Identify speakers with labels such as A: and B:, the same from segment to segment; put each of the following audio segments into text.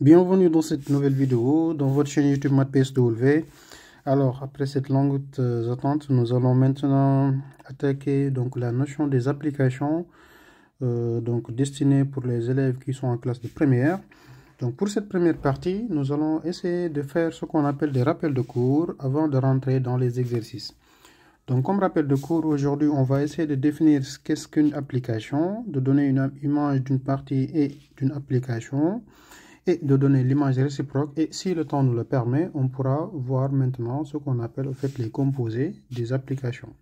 A: Bienvenue dans cette nouvelle vidéo dans votre chaîne YouTube MatPSW. Alors, après cette longue euh, attente, nous allons maintenant attaquer donc, la notion des applications euh, donc, destinées pour les élèves qui sont en classe de première. Donc, pour cette première partie, nous allons essayer de faire ce qu'on appelle des rappels de cours avant de rentrer dans les exercices. Donc, comme rappel de cours, aujourd'hui, on va essayer de définir ce qu'est-ce qu'une application, de donner une image d'une partie et d'une application et de donner l'image réciproque. Et si le temps nous le permet, on pourra voir maintenant ce qu'on appelle fait les composés des applications.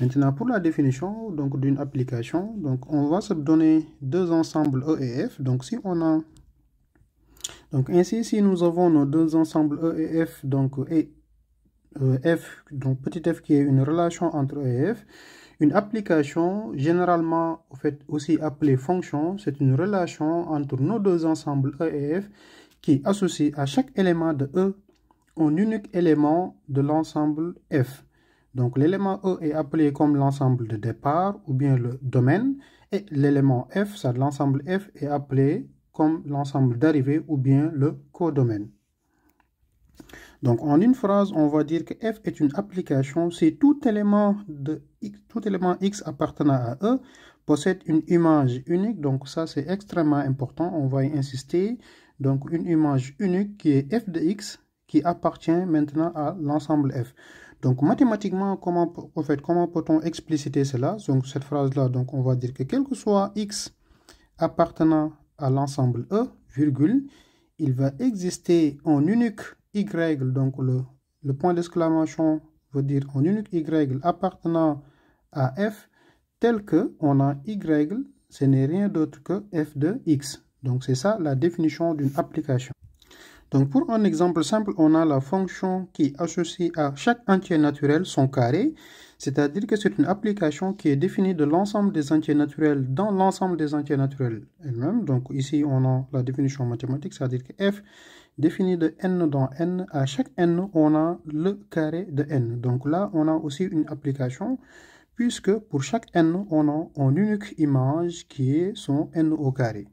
A: Maintenant, pour la définition donc d'une application, donc on va se donner deux ensembles E et F. Donc si on a donc ainsi si nous avons nos deux ensembles E et F donc euh, F donc petit f qui est une relation entre E et F une application, généralement fait aussi appelée fonction, c'est une relation entre nos deux ensembles E et F qui associe à chaque élément de E un unique élément de l'ensemble F. Donc l'élément E est appelé comme l'ensemble de départ ou bien le domaine et l'élément F, ça l'ensemble F est appelé comme l'ensemble d'arrivée ou bien le codomaine. Donc, en une phrase, on va dire que f est une application si tout élément, de x, tout élément x appartenant à E possède une image unique. Donc, ça, c'est extrêmement important. On va y insister. Donc, une image unique qui est f de x qui appartient maintenant à l'ensemble f. Donc, mathématiquement, comment, fait, comment peut-on expliciter cela Donc, cette phrase-là, donc, on va dire que quel que soit x appartenant à l'ensemble E, virgule, il va exister en unique y, donc le, point d'exclamation veut dire en unique y appartenant à f, tel que on a y, ce n'est rien d'autre que f de x. Donc c'est ça la définition d'une application. Donc pour un exemple simple, on a la fonction qui associe à chaque entier naturel son carré c'est-à-dire que c'est une application qui est définie de l'ensemble des entiers naturels dans l'ensemble des entiers naturels elles mêmes Donc ici, on a la définition mathématique, c'est-à-dire que f définie de n dans n, à chaque n, on a le carré de n. Donc là, on a aussi une application, puisque pour chaque n, on a une unique image qui est son n au carré.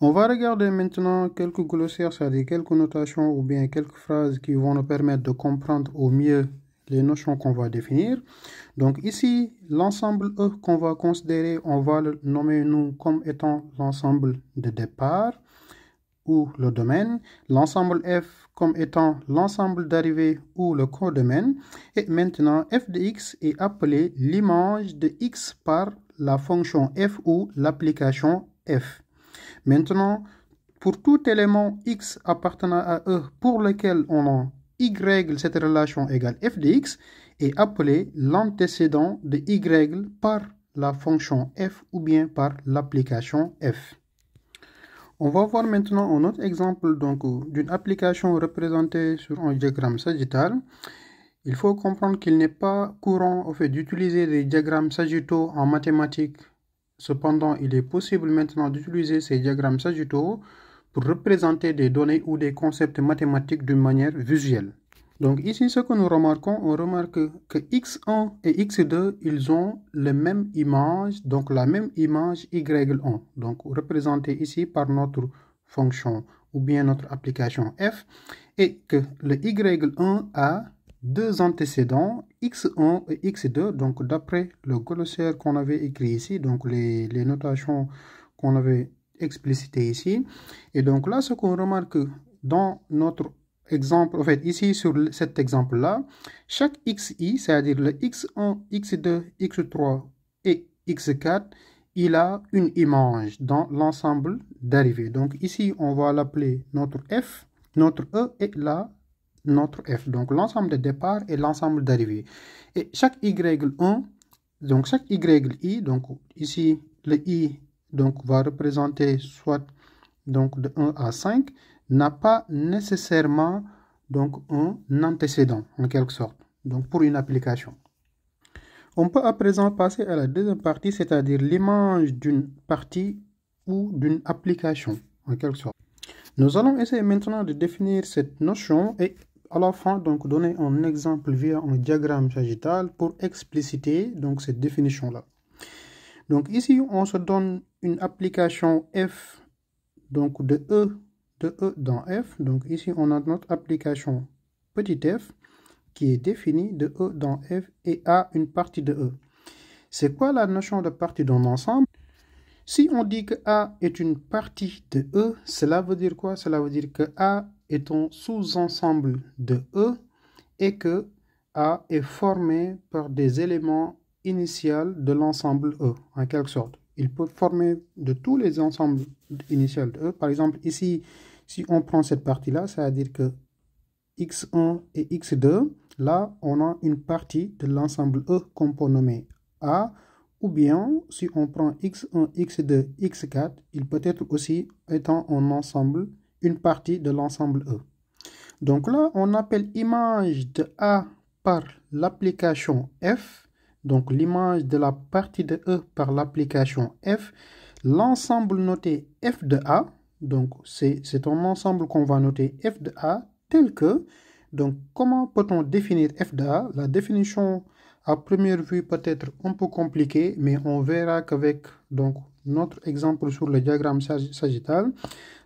A: On va regarder maintenant quelques glossaires, c'est-à-dire quelques notations ou bien quelques phrases qui vont nous permettre de comprendre au mieux les notions qu'on va définir. Donc ici, l'ensemble E qu'on va considérer, on va le nommer nous comme étant l'ensemble de départ ou le domaine, l'ensemble F comme étant l'ensemble d'arrivée ou le codomaine. Et maintenant, f de x est appelé l'image de x par la fonction f ou l'application f. Maintenant, pour tout élément x appartenant à E pour lequel on a y, cette relation égale f de x, est appelée l'antécédent de y par la fonction f ou bien par l'application f. On va voir maintenant un autre exemple d'une application représentée sur un diagramme sagittal. Il faut comprendre qu'il n'est pas courant au fait d'utiliser des diagrammes sagittaux en mathématiques. Cependant, il est possible maintenant d'utiliser ces diagrammes sagittaux pour représenter des données ou des concepts mathématiques d'une manière visuelle. Donc ici, ce que nous remarquons, on remarque que x1 et x2, ils ont la même image, donc la même image y1, donc représentée ici par notre fonction ou bien notre application f, et que le y1 a deux antécédents, x1 et x2, donc d'après le glossaire qu'on avait écrit ici, donc les, les notations qu'on avait explicité ici. Et donc là, ce qu'on remarque dans notre exemple, en fait, ici sur cet exemple-là, chaque xi, c'est-à-dire le x1, x2, x3 et x4, il a une image dans l'ensemble d'arrivée. Donc ici, on va l'appeler notre f, notre e et là, notre f. Donc l'ensemble de départ et l'ensemble d'arrivée. Et chaque y1, donc chaque yi, donc ici, le i donc va représenter soit donc de 1 à 5, n'a pas nécessairement donc un antécédent en quelque sorte, donc pour une application. On peut à présent passer à la deuxième partie, c'est-à-dire l'image d'une partie ou d'une application en quelque sorte. Nous allons essayer maintenant de définir cette notion et à la fin donc donner un exemple via un diagramme sagittal pour expliciter donc cette définition là. Donc ici, on se donne une application f, donc de E, de E dans f. Donc ici, on a notre application petit f qui est définie de E dans f et a une partie de E. C'est quoi la notion de partie d'un ensemble Si on dit que A est une partie de E, cela veut dire quoi Cela veut dire que A est un sous-ensemble de E et que A est formé par des éléments initial de l'ensemble E, en quelque sorte. Il peut former de tous les ensembles initiales de E. Par exemple, ici, si on prend cette partie-là, c'est-à-dire que x1 et x2, là, on a une partie de l'ensemble E qu'on peut nommer A, ou bien, si on prend x1, x2, x4, il peut être aussi étant un ensemble, une partie de l'ensemble E. Donc là, on appelle image de A par l'application F donc l'image de la partie de E par l'application F, l'ensemble noté F de A, donc c'est un ensemble qu'on va noter F de A tel que, donc comment peut-on définir F de A La définition à première vue peut être un peu compliquée, mais on verra qu'avec notre exemple sur le diagramme sagittal,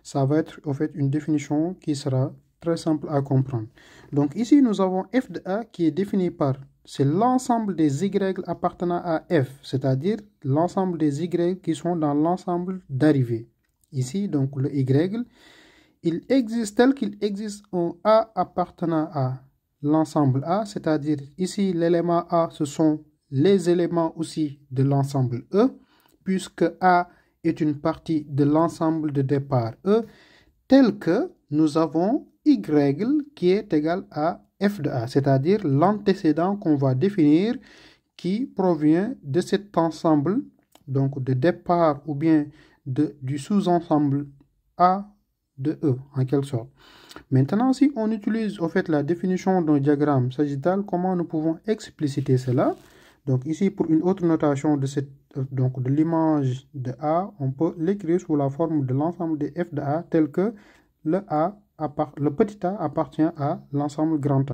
A: ça va être en fait une définition qui sera très simple à comprendre. Donc ici nous avons F de A qui est défini par c'est l'ensemble des Y appartenant à F, c'est-à-dire l'ensemble des Y qui sont dans l'ensemble d'arrivée. Ici, donc le Y, il existe tel qu'il existe en A appartenant à l'ensemble A, c'est-à-dire ici l'élément A, ce sont les éléments aussi de l'ensemble E, puisque A est une partie de l'ensemble de départ E, tel que nous avons Y qui est égal à f de a, c'est-à-dire l'antécédent qu'on va définir qui provient de cet ensemble, donc de départ ou bien de, du sous-ensemble A de E, en quelque sorte. Maintenant, si on utilise au fait la définition d'un diagramme sagittal, comment nous pouvons expliciter cela Donc ici, pour une autre notation de cette euh, donc de l'image de A, on peut l'écrire sous la forme de l'ensemble de f de A tel que le A le petit a appartient à l'ensemble grand A.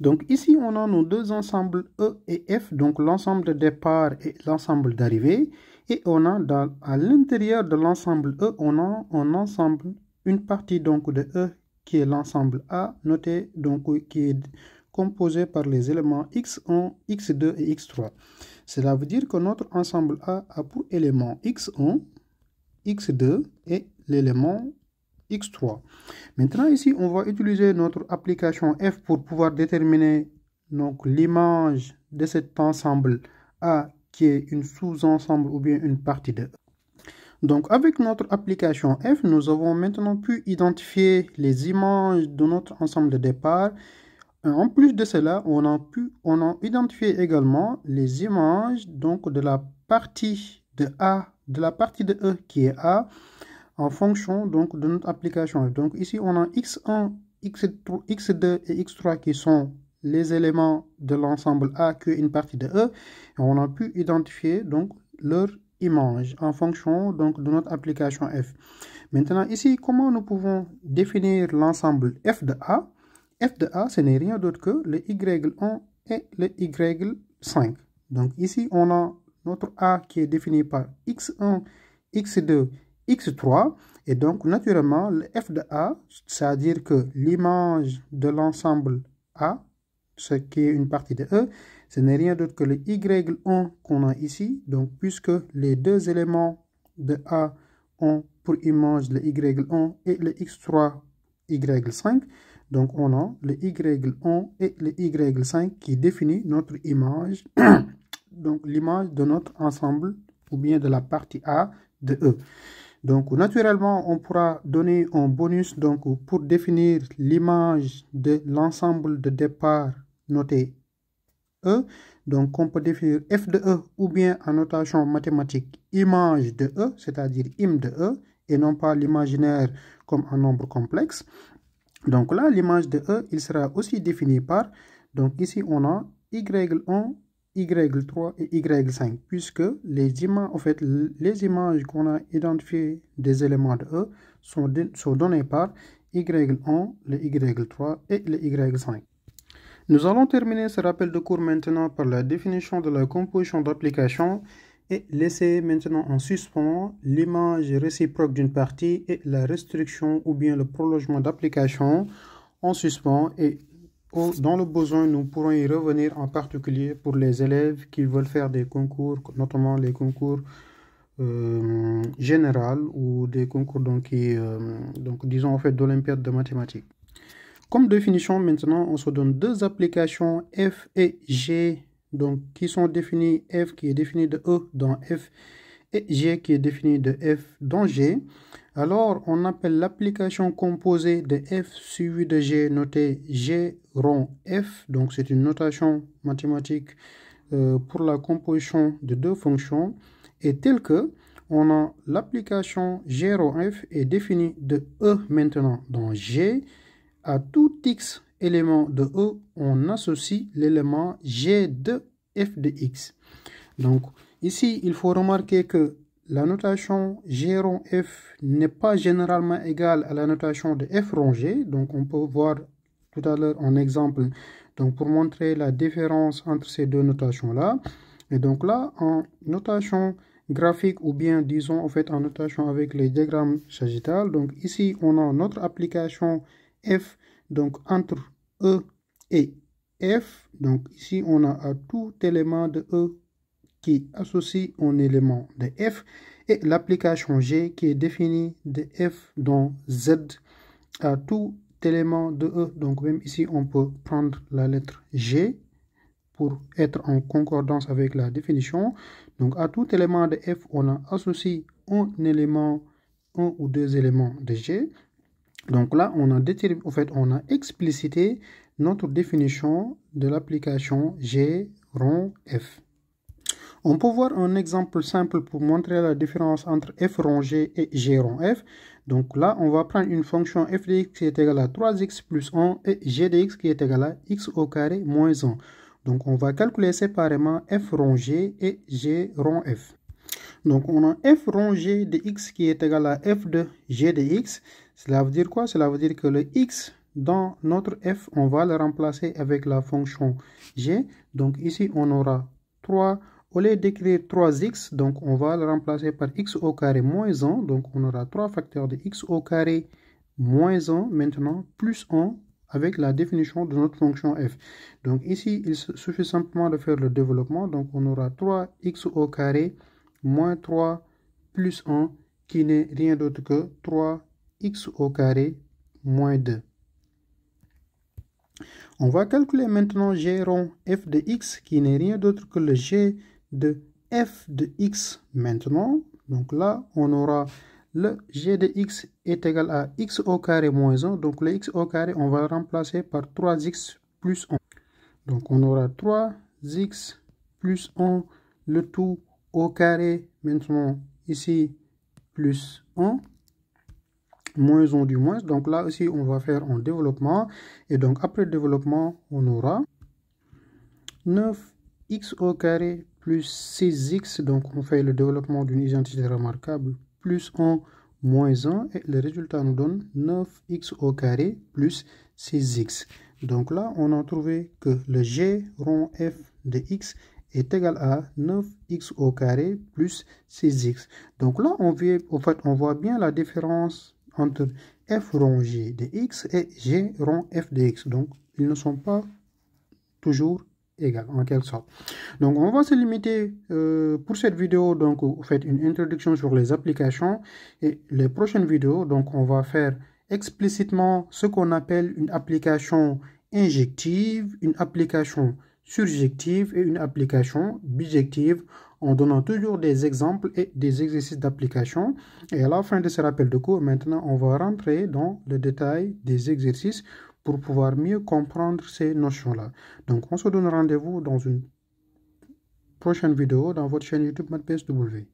A: Donc ici, on a nos deux ensembles E et F, donc l'ensemble de départ et l'ensemble d'arrivée. Et on a dans, à l'intérieur de l'ensemble E, on a un ensemble, une partie donc de E qui est l'ensemble A, noté donc qui est composé par les éléments x1, x2 et x3. Cela veut dire que notre ensemble A a pour élément x1, x2 et l'élément x3. Maintenant, ici, on va utiliser notre application F pour pouvoir déterminer l'image de cet ensemble A qui est une sous-ensemble ou bien une partie de E. donc avec notre application F, nous avons maintenant pu identifier les images de notre ensemble de départ. En plus de cela, on a pu on a identifié également les images donc de la partie de A, de la partie de E qui est A, en fonction donc de notre application. Donc ici, on a x1, x2 et x3 qui sont les éléments de l'ensemble A qu'une une partie de E. on a pu identifier donc leur image en fonction donc de notre application F. Maintenant ici, comment nous pouvons définir l'ensemble F de A F de A, ce n'est rien d'autre que le Y1 et le Y5. Donc ici, on a notre A qui est défini par X1, X2 x3. Et donc, naturellement, le f de A, c'est-à-dire que l'image de l'ensemble A, ce qui est une partie de E, ce n'est rien d'autre que le y1 qu'on a ici. Donc, puisque les deux éléments de A ont pour image le y1 et le x3, y5, donc on a le y1 et le y5 qui définit notre image, donc l'image de notre ensemble ou bien de la partie A de E. Donc, naturellement, on pourra donner un bonus donc, pour définir l'image de l'ensemble de départ noté E. Donc, on peut définir F de E ou bien en notation mathématique image de E, c'est-à-dire im de E, et non pas l'imaginaire comme un nombre complexe. Donc là, l'image de E, il sera aussi défini par, donc ici on a y1 y3 et Y5, puisque les images, en fait, les images qu'on a identifiées des éléments de E sont, sont données par Y1, Y3 et Y5. Nous allons terminer ce rappel de cours maintenant par la définition de la composition d'application et laisser maintenant en suspens l'image réciproque d'une partie et la restriction ou bien le prolongement d'application en suspens et dans le besoin, nous pourrons y revenir en particulier pour les élèves qui veulent faire des concours, notamment les concours euh, général ou des concours donc, euh, disons en fait d'olympiade de mathématiques. Comme définition maintenant, on se donne deux applications F et G donc qui sont définies F qui est définie de E dans F G qui est défini de F dans G, alors on appelle l'application composée de F suivi de G noté G rond F. Donc c'est une notation mathématique euh, pour la composition de deux fonctions. Et tel que on a l'application G rond F est définie de E maintenant dans G. À tout X élément de E, on associe l'élément G de F de X. Donc, Ici, il faut remarquer que la notation G rond F n'est pas généralement égale à la notation de F rond G. Donc, on peut voir tout à l'heure en exemple, donc pour montrer la différence entre ces deux notations-là. Et donc là, en notation graphique ou bien disons en fait en notation avec les diagrammes sagittales, donc ici on a notre application F, donc entre E et F. Donc ici on a à tout élément de E qui associe un élément de f et l'application G qui est définie de f dans z à tout élément de E. Donc même ici, on peut prendre la lettre G pour être en concordance avec la définition. Donc à tout élément de F, on a associé un élément, un ou deux éléments de G. Donc là, on a, en fait, on a explicité notre définition de l'application G rond F. On peut voir un exemple simple pour montrer la différence entre f rond g et g rond f. Donc là, on va prendre une fonction f de x qui est égale à 3x plus 1 et g de x qui est égale à x au carré moins 1. Donc on va calculer séparément f rond g et g rond f. Donc on a f rond g de x qui est égal à f de g de x. Cela veut dire quoi Cela veut dire que le x dans notre f, on va le remplacer avec la fonction g. Donc ici, on aura 3 au lieu d'écrire 3x, donc on va le remplacer par x au carré moins 1. Donc on aura 3 facteurs de x au carré moins 1 maintenant plus 1 avec la définition de notre fonction f. Donc ici, il suffit simplement de faire le développement. Donc on aura 3x au carré moins 3 plus 1 qui n'est rien d'autre que 3x au carré moins 2. On va calculer maintenant g rond f de x qui n'est rien d'autre que le g de f de x maintenant. Donc là, on aura le g de x est égal à x au carré moins 1. Donc le x au carré, on va le remplacer par 3x plus 1. Donc on aura 3x plus 1, le tout au carré maintenant ici plus 1 moins 1 du moins. Donc là aussi, on va faire un développement. Et donc après le développement, on aura 9x au carré plus plus 6x, donc on fait le développement d'une identité remarquable, plus 1 moins 1, et le résultat nous donne 9x au carré plus 6x. Donc là, on a trouvé que le g rond f de x est égal à 9x au carré plus 6x. Donc là, on, en fait, on voit bien la différence entre f rond g de x et g rond f de x. Donc, ils ne sont pas toujours en quelque sorte. Donc on va se limiter euh, pour cette vidéo donc vous faites une introduction sur les applications et les prochaines vidéos donc on va faire explicitement ce qu'on appelle une application injective, une application surjective et une application bijective en donnant toujours des exemples et des exercices d'application. Et à la fin de ce rappel de cours, maintenant, on va rentrer dans le détail des exercices pour pouvoir mieux comprendre ces notions-là. Donc, on se donne rendez-vous dans une prochaine vidéo dans votre chaîne YouTube MadPSW.